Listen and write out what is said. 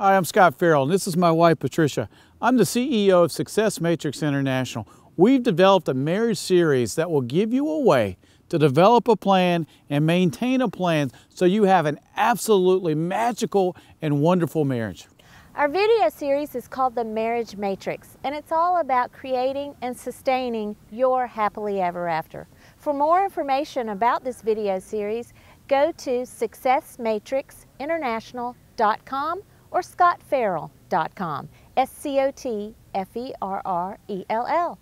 Hi, I'm Scott Farrell, and this is my wife, Patricia. I'm the CEO of Success Matrix International. We've developed a marriage series that will give you a way to develop a plan and maintain a plan so you have an absolutely magical and wonderful marriage. Our video series is called The Marriage Matrix, and it's all about creating and sustaining your happily ever after. For more information about this video series, go to successmatrixinternational.com or scottferrell.com, S C O T F E R R E L L.